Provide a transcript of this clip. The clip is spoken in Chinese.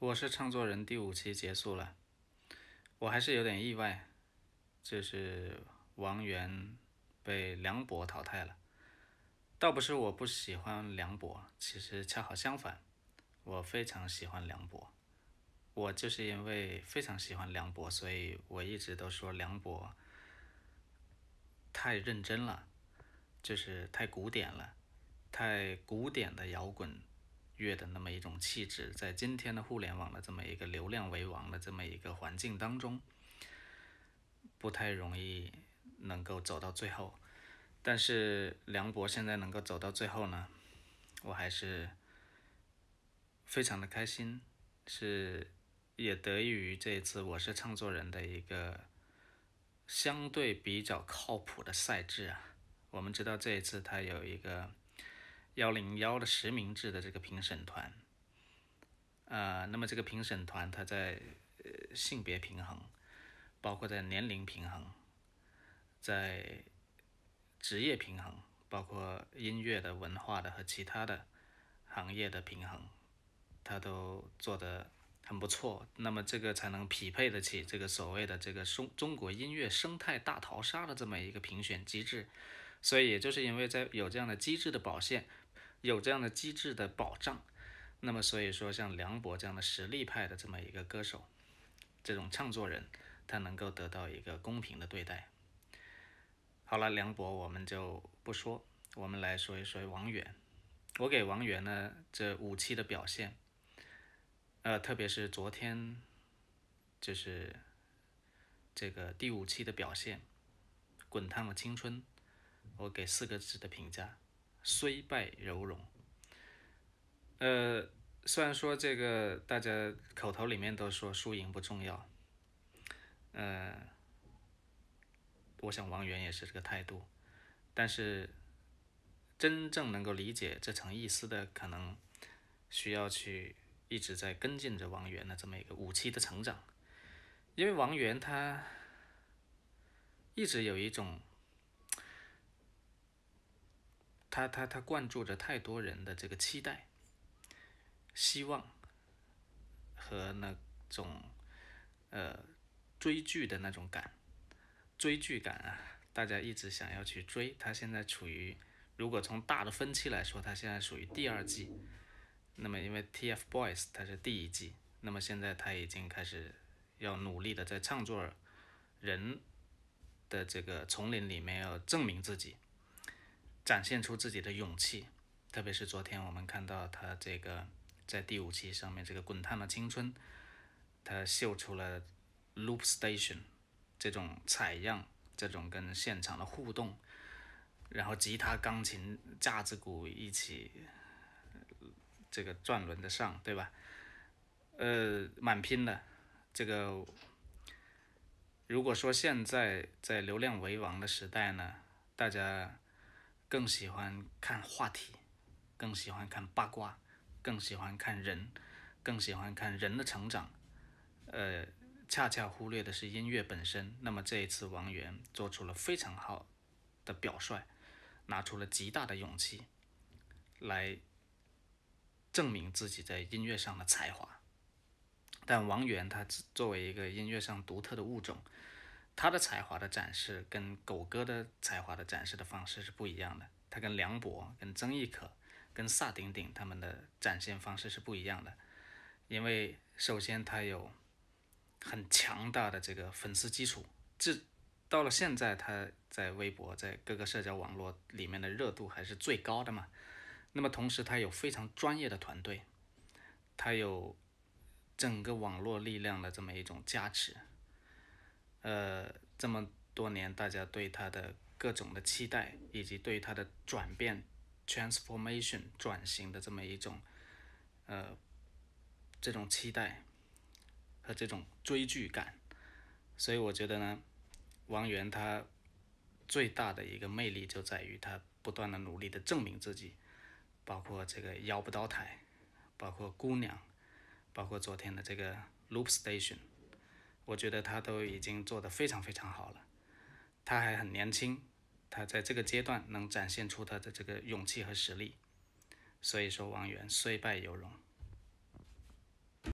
我是唱作人第五期结束了，我还是有点意外，就是王源被梁博淘汰了。倒不是我不喜欢梁博，其实恰好相反，我非常喜欢梁博。我就是因为非常喜欢梁博，所以我一直都说梁博太认真了，就是太古典了，太古典的摇滚。乐的那么一种气质，在今天的互联网的这么一个流量为王的这么一个环境当中，不太容易能够走到最后。但是梁博现在能够走到最后呢，我还是非常的开心。是，也得益于这一次我是唱作人的一个相对比较靠谱的赛制啊。我们知道这一次他有一个。幺零幺的实名制的这个评审团，呃，那么这个评审团它在性别平衡，包括在年龄平衡，在职业平衡，包括音乐的、文化的和其他的行业的平衡，它都做得很不错。那么这个才能匹配得起这个所谓的这个中中国音乐生态大淘沙的这么一个评选机制。所以也就是因为在有这样的机制的保鲜。有这样的机制的保障，那么所以说，像梁博这样的实力派的这么一个歌手，这种唱作人，他能够得到一个公平的对待。好了，梁博我们就不说，我们来说一说王源。我给王源呢这五期的表现，呃，特别是昨天，就是这个第五期的表现，《滚烫的青春》，我给四个字的评价。虽败犹荣。呃，虽然说这个大家口头里面都说输赢不重要，呃，我想王源也是这个态度，但是真正能够理解这层意思的，可能需要去一直在跟进着王源的这么一个武器的成长，因为王源他一直有一种。他他他灌注着太多人的这个期待、希望和那种呃追剧的那种感，追剧感啊，大家一直想要去追。他现在处于，如果从大的分期来说，他现在属于第二季。那么因为 TFBOYS 他是第一季，那么现在他已经开始要努力的在创作人的这个丛林里面要证明自己。展现出自己的勇气，特别是昨天我们看到他这个在第五期上面这个《滚烫的青春》，他秀出了 Loop Station 这种采样，这种跟现场的互动，然后吉他、钢琴、架子鼓一起这个转轮的上，对吧？呃，蛮拼的。这个如果说现在在流量为王的时代呢，大家。更喜欢看话题，更喜欢看八卦，更喜欢看人，更喜欢看人的成长，呃，恰恰忽略的是音乐本身。那么这一次，王源做出了非常好的表率，拿出了极大的勇气，来证明自己在音乐上的才华。但王源他作为一个音乐上独特的物种。他的才华的展示跟狗哥的才华的展示的方式是不一样的，他跟梁博、跟曾轶可、跟萨顶顶他们的展现方式是不一样的。因为首先他有很强大的这个粉丝基础，这到了现在他在微博在各个社交网络里面的热度还是最高的嘛。那么同时他有非常专业的团队，他有整个网络力量的这么一种加持。呃，这么多年，大家对他的各种的期待，以及对他的转变 （transformation、转型）的这么一种，呃，这种期待和这种追剧感，所以我觉得呢，王源他最大的一个魅力就在于他不断的努力的证明自己，包括这个《腰不倒台》，包括《姑娘》，包括昨天的这个《Loop Station》。我觉得他都已经做得非常非常好了，他还很年轻，他在这个阶段能展现出他的这个勇气和实力，所以说王源虽败犹荣。